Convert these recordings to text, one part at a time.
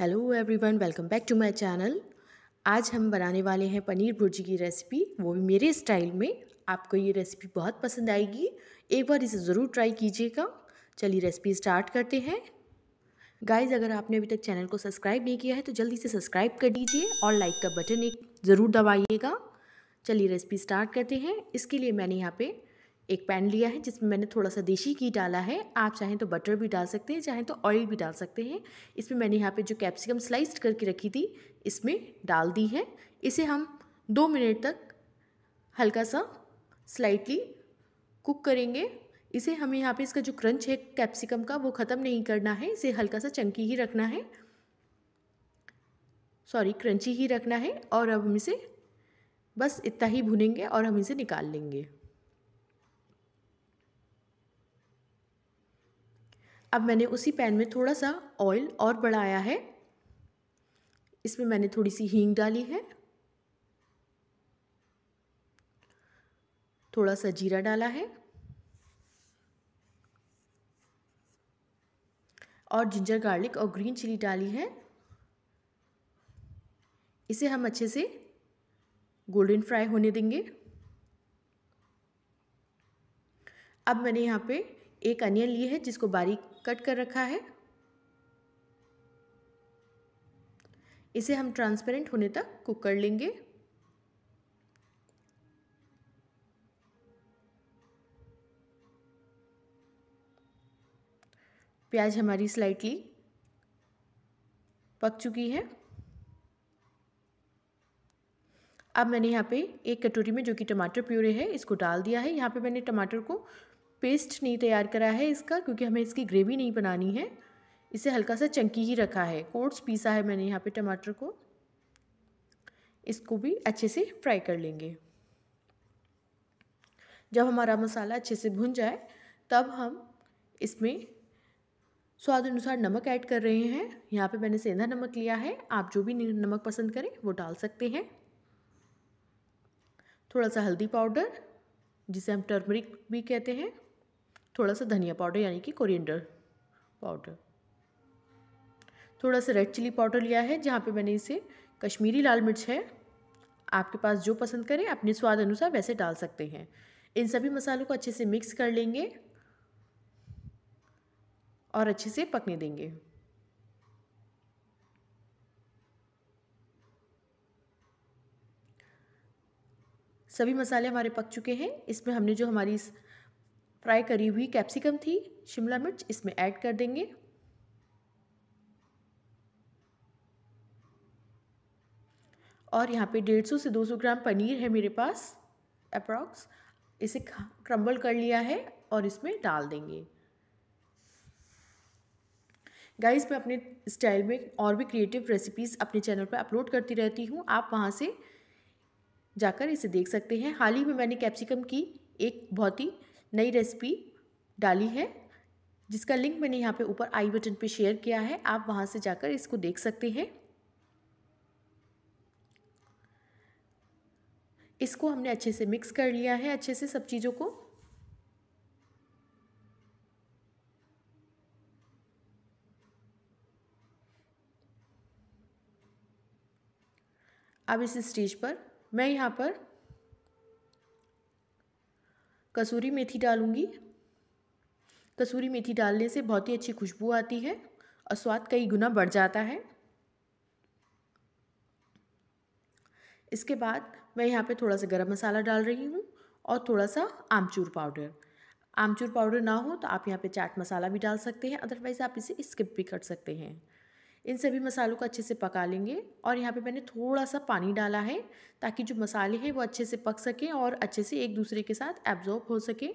hello everyone welcome back to my channel आज हम बनाने वाले हैं पनीर भुर्जी की रेसिपी वो भी मेरे स्टाइल में आपको ये रेसिपी बहुत पसंद आएगी एक बार इसे ज़रूर ट्राई कीजिएगा चलिए रेसिपी स्टार्ट करते हैं गाइज अगर आपने अभी तक चैनल को सब्सक्राइब नहीं किया है तो जल्दी से सब्सक्राइब कर दीजिए और लाइक का बटन एक ज़रूर दबाइएगा चलिए रेसिपी स्टार्ट करते हैं इसके लिए मैंने यहाँ पर एक पैन लिया है जिसमें मैंने थोड़ा सा देसी घी डाला है आप चाहें तो बटर भी डाल सकते हैं चाहें तो ऑयल भी डाल सकते हैं इसमें मैंने यहाँ पे जो कैप्सिकम स्लाइस्ड करके रखी थी इसमें डाल दी है इसे हम दो मिनट तक हल्का सा स्लाइटली कुक करेंगे इसे हमें यहाँ पे इसका जो क्रंच है कैप्सिकम का वो ख़त्म नहीं करना है इसे हल्का सा चंकी ही रखना है सॉरी क्रंची ही रखना है और अब हम इसे बस इतना ही भुनेंगे और हम इसे निकाल लेंगे अब मैंने उसी पैन में थोड़ा सा ऑयल और बढ़ाया है इसमें मैंने थोड़ी सी हींग डाली है थोड़ा सा जीरा डाला है और जिंजर गार्लिक और ग्रीन चिली डाली है इसे हम अच्छे से गोल्डन फ्राई होने देंगे अब मैंने यहाँ पे एक अनियन ली है जिसको बारीक कट कर रखा है इसे हम ट्रांसपेरेंट होने तक कुक कर लेंगे प्याज हमारी स्लाइटली पक चुकी है अब मैंने यहाँ पे एक कटोरी में जो कि टमाटर प्यूरे है इसको डाल दिया है यहाँ पे मैंने टमाटर को पेस्ट नहीं तैयार करा है इसका क्योंकि हमें इसकी ग्रेवी नहीं बनानी है इसे हल्का सा चंकी ही रखा है कोर्ट्स पीसा है मैंने यहाँ पे टमाटर को इसको भी अच्छे से फ्राई कर लेंगे जब हमारा मसाला अच्छे से भुन जाए तब हम इसमें स्वाद अनुसार नमक ऐड कर रहे हैं यहाँ पे मैंने सेंधा नमक लिया है आप जो भी नमक पसंद करें वो डाल सकते हैं थोड़ा सा हल्दी पाउडर जिसे हम टर्मरिक भी कहते हैं थोड़ा सा धनिया पाउडर यानी कि कोरिएंडर पाउडर थोड़ा सा रेड चिली पाउडर लिया है जहाँ पे मैंने इसे कश्मीरी लाल मिर्च है आपके पास जो पसंद करें अपने स्वाद अनुसार वैसे डाल सकते हैं इन सभी मसालों को अच्छे से मिक्स कर लेंगे और अच्छे से पकने देंगे सभी मसाले हमारे पक चुके हैं इसमें हमने जो हमारी फ्राई करी हुई कैप्सिकम थी शिमला मिर्च इसमें ऐड कर देंगे और यहाँ पे 150 से 200 ग्राम पनीर है मेरे पास अप्रॉक्स इसे क्रम्बल कर लिया है और इसमें डाल देंगे गाइस मैं अपने स्टाइल में और भी क्रिएटिव रेसिपीज़ अपने चैनल पर अपलोड करती रहती हूँ आप वहाँ से जाकर इसे देख सकते हैं हाल ही में मैंने कैप्सिकम की एक बहुत ही नई रेसिपी डाली है जिसका लिंक मैंने यहाँ पे ऊपर आई बटन पे शेयर किया है आप वहाँ से जाकर इसको देख सकते हैं इसको हमने अच्छे से मिक्स कर लिया है अच्छे से सब चीज़ों को अब इस स्टेज पर मैं यहाँ पर कसूरी मेथी डालूँगी कसूरी मेथी डालने से बहुत ही अच्छी खुशबू आती है और स्वाद कई गुना बढ़ जाता है इसके बाद मैं यहाँ पे थोड़ा सा गरम मसाला डाल रही हूँ और थोड़ा सा आमचूर पाउडर आमचूर पाउडर ना हो तो आप यहाँ पे चाट मसाला भी डाल सकते हैं अदरवाइज़ आप इसे स्किप भी कर सकते हैं इन सभी मसालों को अच्छे से पका लेंगे और यहाँ पे मैंने थोड़ा सा पानी डाला है ताकि जो मसाले हैं वो अच्छे से पक सकें और अच्छे से एक दूसरे के साथ एब्जॉर्ब हो सकें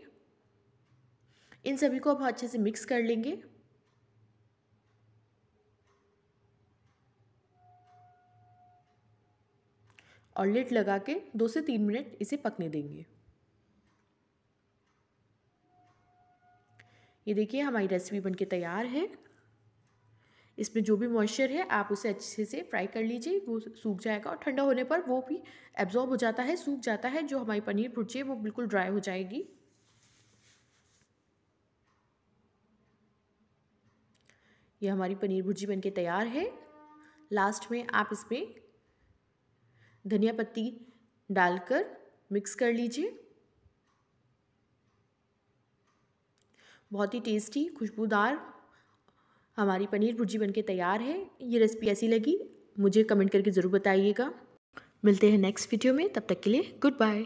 इन सभी को अब अच्छे से मिक्स कर लेंगे और लेट लगा के दो से तीन मिनट इसे पकने देंगे ये देखिए हमारी रेसिपी बनके तैयार है इसमें जो भी मॉइस्चर है आप उसे अच्छे से फ्राई कर लीजिए वो सूख जाएगा और ठंडा होने पर वो भी एब्जॉर्ब हो जाता है सूख जाता है जो हमारी पनीर भुर्जी है वो बिल्कुल ड्राई हो जाएगी ये हमारी पनीर भुर्जी बनके तैयार है लास्ट में आप इसमें धनिया पत्ती डालकर मिक्स कर लीजिए बहुत ही टेस्टी खुशबूदार हमारी पनीर भुर्जी बनके तैयार है ये रेसिपी ऐसी लगी मुझे कमेंट करके ज़रूर बताइएगा मिलते हैं नेक्स्ट वीडियो में तब तक के लिए गुड बाय